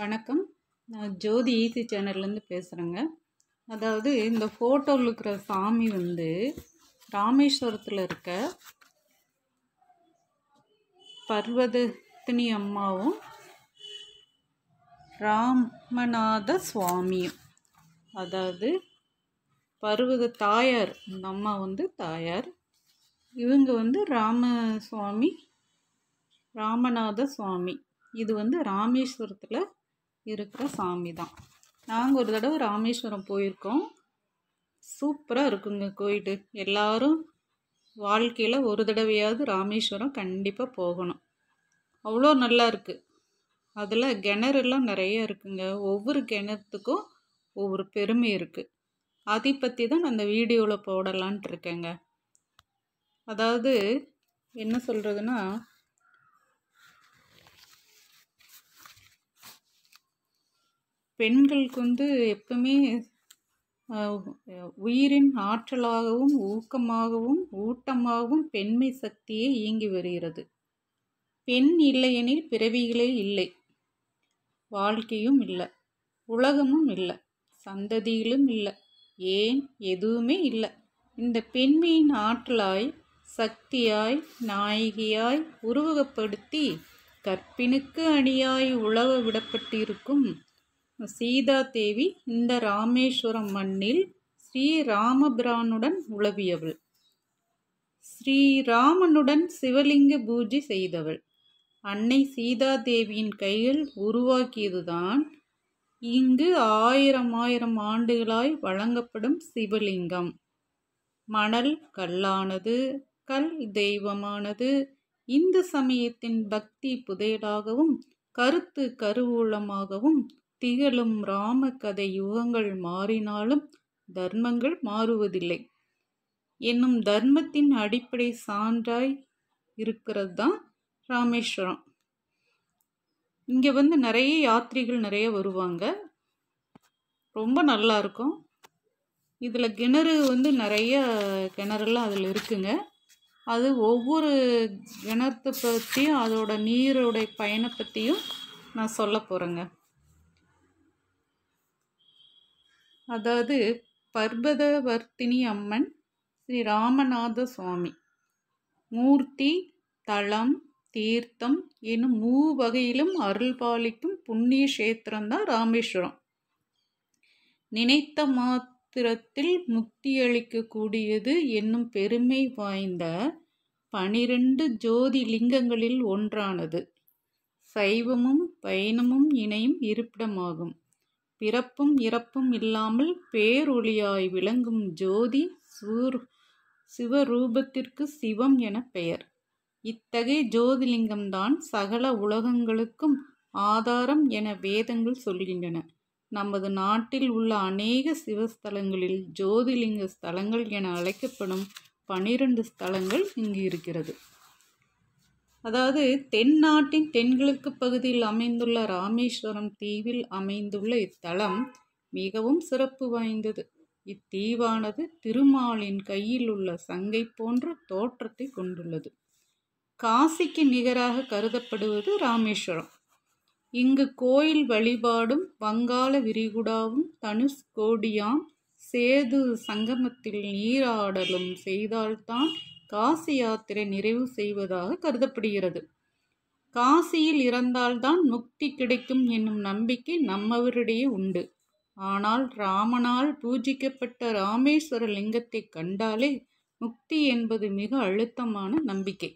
வணக்கம் நான் ஜோதி easy e சேனல்லேருந்து பேசுகிறேங்க அதாவது இந்த ஃபோட்டோவில் இருக்கிற சாமி வந்து ராமேஸ்வரத்தில் இருக்க பர்வதத்தினி அம்மாவும் ராமநாத சுவாமியும் அதாவது பர்வத தாயார் இந்த அம்மா வந்து தாயார் இவங்க வந்து ராம சுவாமி ராமநாத சுவாமி இது வந்து ராமேஸ்வரத்தில் இருக்கிற சாமி தான் நாங்கள் ஒரு தடவை ராமேஸ்வரம் போயிருக்கோம் சூப்பராக இருக்குங்க கோயிட்டு எல்லோரும் வாழ்க்கையில் ஒரு தடவையாவது ராமேஸ்வரம் கண்டிப்பாக போகணும் அவ்வளோ நல்லா இருக்குது அதில் கிணறுலாம் நிறைய இருக்குங்க ஒவ்வொரு கிணத்துக்கும் ஒவ்வொரு பெருமை இருக்குது அதை பற்றி தான் நான் அந்த வீடியோவில் போடலான்ட்டு இருக்கேங்க அதாவது என்ன சொல்கிறதுனா பெண்களுக்கு வந்து எப்பவுமே உயிரின் ஆற்றலாகவும் ஊக்கமாகவும் ஊட்டமாகவும் பெண்மை சக்தியே இயங்கி வருகிறது பெண் இல்லையெனில் பிறவிகளே இல்லை வாழ்க்கையும் இல்லை உலகமும் இல்லை சந்ததியிலும் இல்லை ஏன் எதுவுமே இல்லை இந்த பெண்மையின் ஆற்றலாய் சக்தியாய் நாயகியாய் உருவகப்படுத்தி கற்பினுக்கு அணியாய் உழவ விடப்பட்டிருக்கும் சீதா தேவி இந்த ராமேஸ்வரம் மண்ணில் ஸ்ரீராமபிரானுடன் உளவியவள் ஸ்ரீராமனுடன் சிவலிங்க பூஜை செய்தவள் அன்னை சீதா தேவியின் கையில் உருவாக்கியதுதான் இங்கு ஆயிரம் ஆயிரம் ஆண்டுகளாய் வழங்கப்படும் சிவலிங்கம் மணல் கல்லானது கல் தெய்வமானது இந்து சமயத்தின் பக்தி புதையலாகவும் கருத்து கருவூலமாகவும் திகழும் கதை யுகங்கள் மாறினாலும் தர்மங்கள் மாறுவதில்லை என்னும் தர்மத்தின் அடிப்படை சான்றாய் இருக்கிறது தான் ராமேஸ்வரம் இங்கே வந்து நிறைய யாத்திரிகள் நிறைய வருவாங்க ரொம்ப நல்லா இருக்கும் இதில் கிணறு வந்து நிறைய கிணறுலாம் அதில் இருக்குங்க அது ஒவ்வொரு கிணத்தை பற்றியும் அதோட நீரோடைய பயனை பற்றியும் நான் சொல்ல போகிறேங்க அதாவது பர்பதவர்த்தினி அம்மன் ஸ்ரீ ராமநாத சுவாமி மூர்த்தி தளம் தீர்த்தம் எனும் மூ வகையிலும் அருள் பாலிக்கும் புண்ணிய கஷேத்திரம்தான் ராமேஸ்வரம் நினைத்த மாத்திரத்தில் முக்தியளிக்கக்கூடியது என்னும் பெருமை வாய்ந்த பனிரெண்டு ஜோதி லிங்கங்களில் ஒன்றானது சைவமும் பயணமும் இணையும் இருப்பிடமாகும் பிறப்பும் இறப்பும் இல்லாமல் பேரொளியாய் விளங்கும் ஜோதி சூர் சிவரூபத்திற்கு சிவம் என பெயர் இத்தகைய ஜோதிலிங்கம்தான் சகல உலகங்களுக்கும் ஆதாரம் என வேதங்கள் சொல்கின்றன நமது நாட்டில் உள்ள அநேக சிவஸ்தலங்களில் ஜோதிலிங்க ஸ்தலங்கள் என அழைக்கப்படும் பனிரெண்டு ஸ்தலங்கள் இங்கு இருக்கிறது அதாவது தென்னாட்டின் தென்கிழக்கு பகுதியில் அமைந்துள்ள ராமேஸ்வரம் தீவில் அமைந்துள்ள இத்தலம் மிகவும் சிறப்பு வாய்ந்தது இத்தீவானது திருமாலின் கையில் உள்ள சங்கை போன்ற தோற்றத்தை கொண்டுள்ளது காசிக்கு நிகராக கருதப்படுவது ராமேஸ்வரம் இங்கு கோயில் வழிபாடும் வங்காள விரிகுடாவும் கோடியாம் சேது சங்கமத்தில் நீராடலும் செய்தால்தான் காசி யாத்திரை நிறைவு செய்வதாக கருதப்படுகிறது காசியில் இறந்தால்தான் முக்தி கிடைக்கும் என்னும் நம்பிக்கை நம்மவரிடையே உண்டு ஆனால் ராமனால் பூஜிக்கப்பட்ட ராமேஸ்வர லிங்கத்தை கண்டாலே முக்தி என்பது மிக அழுத்தமான நம்பிக்கை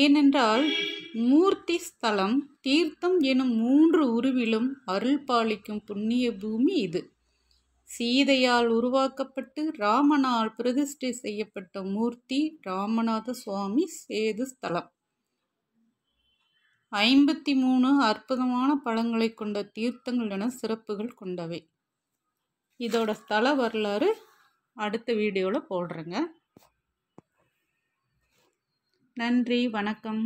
ஏனென்றால் மூர்த்தி ஸ்தலம் தீர்த்தம் எனும் மூன்று உருவிலும் அருள் பாலிக்கும் புண்ணிய பூமி இது சீதையால் உருவாக்கப்பட்டு ராமனால் பிரதிஷ்டை செய்யப்பட்ட மூர்த்தி ராமநாத சுவாமி சேது ஸ்தலம் ஐம்பத்தி மூணு அற்புதமான பழங்களை கொண்ட தீர்த்தங்கள் என சிறப்புகள் கொண்டவை இதோட ஸ்தல வரலாறு அடுத்த வீடியோவில் போடுறேங்க நன்றி வணக்கம்